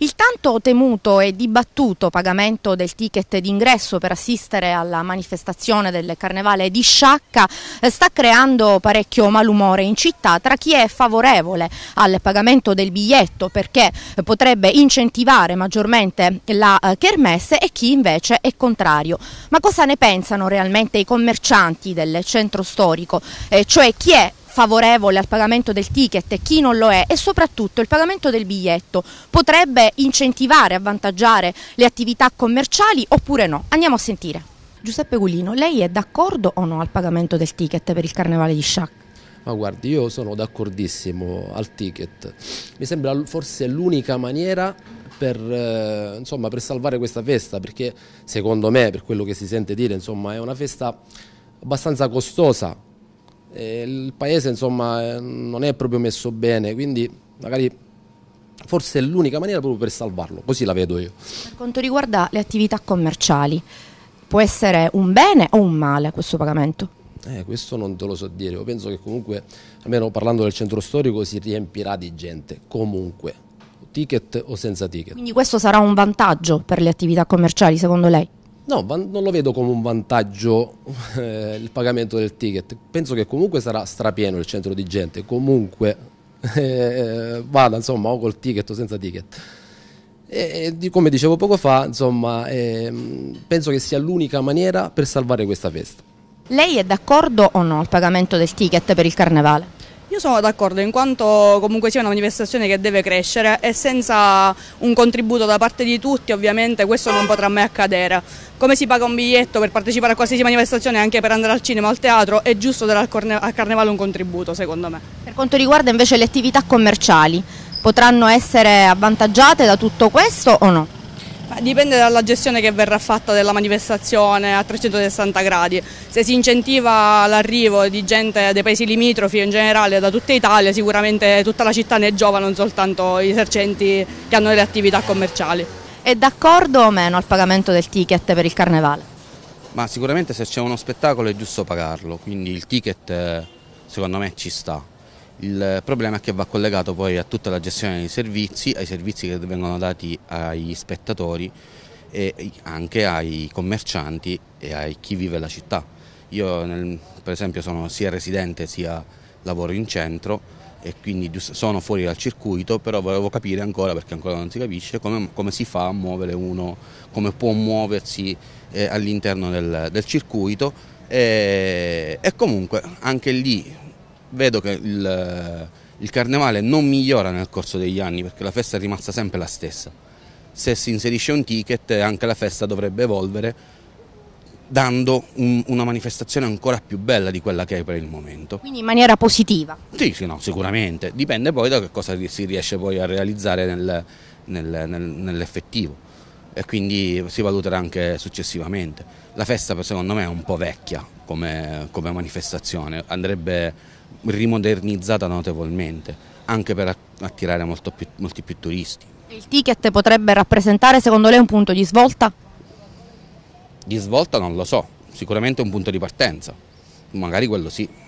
Il tanto temuto e dibattuto pagamento del ticket d'ingresso per assistere alla manifestazione del carnevale di Sciacca eh, sta creando parecchio malumore in città tra chi è favorevole al pagamento del biglietto perché potrebbe incentivare maggiormente la eh, kermesse e chi invece è contrario. Ma cosa ne pensano realmente i commercianti del centro storico? Eh, cioè chi è favorevole al pagamento del ticket e chi non lo è e soprattutto il pagamento del biglietto potrebbe incentivare, avvantaggiare le attività commerciali oppure no? Andiamo a sentire. Giuseppe Gulino, lei è d'accordo o no al pagamento del ticket per il carnevale di Sciac? Ma guardi, io sono d'accordissimo al ticket. Mi sembra forse l'unica maniera per, eh, insomma, per, salvare questa festa, perché secondo me, per quello che si sente dire, insomma, è una festa abbastanza costosa il paese insomma non è proprio messo bene, quindi magari forse è l'unica maniera proprio per salvarlo, così la vedo io. Per quanto riguarda le attività commerciali, può essere un bene o un male questo pagamento? Eh, questo non te lo so dire, io penso che comunque, almeno parlando del centro storico, si riempirà di gente, comunque, ticket o senza ticket. Quindi questo sarà un vantaggio per le attività commerciali, secondo lei? No, non lo vedo come un vantaggio eh, il pagamento del ticket. Penso che comunque sarà strapieno il centro di gente, comunque eh, eh, vada insomma o col ticket o senza ticket. E, e come dicevo poco fa, insomma, eh, penso che sia l'unica maniera per salvare questa festa. Lei è d'accordo o no al pagamento del ticket per il carnevale? Io sono d'accordo, in quanto comunque sia una manifestazione che deve crescere e senza un contributo da parte di tutti ovviamente questo non potrà mai accadere. Come si paga un biglietto per partecipare a qualsiasi manifestazione, anche per andare al cinema o al teatro, è giusto dare al, corne- al carnevale un contributo secondo me. Per quanto riguarda invece le attività commerciali, potranno essere avvantaggiate da tutto questo o no? Dipende dalla gestione che verrà fatta della manifestazione a 360 gradi. Se si incentiva l'arrivo di gente dei paesi limitrofi in generale da tutta Italia, sicuramente tutta la città ne giova, non soltanto i esercenti che hanno delle attività commerciali. È d'accordo o meno al pagamento del ticket per il carnevale? Ma sicuramente se c'è uno spettacolo è giusto pagarlo, quindi il ticket eh, secondo me ci sta. Il problema è che va collegato poi a tutta la gestione dei servizi, ai servizi che vengono dati agli spettatori e anche ai commercianti e a chi vive la città. Io nel, per esempio sono sia residente sia lavoro in centro e quindi sono fuori dal circuito, però volevo capire ancora, perché ancora non si capisce, come, come si fa a muovere uno, come può muoversi eh, all'interno del, del, circuito e, e comunque anche lì vedo che il, il carnevale non migliora nel corso degli anni perché la festa è rimasta sempre la stessa. Se si inserisce un ticket anche la festa dovrebbe evolvere dando un, una manifestazione ancora più bella di quella che è per il momento. Quindi in maniera positiva? Sì, sì no, sicuramente. Dipende poi da che cosa si riesce poi a realizzare nel, nel, nel, nell'effettivo e quindi si valuterà anche successivamente. La festa secondo me è un po' vecchia come, come manifestazione, andrebbe rimodernizzata notevolmente, anche per attirare più, molti più turisti. Il ticket potrebbe rappresentare secondo lei un punto di svolta? Di svolta non lo so, sicuramente un punto di partenza, magari quello sì.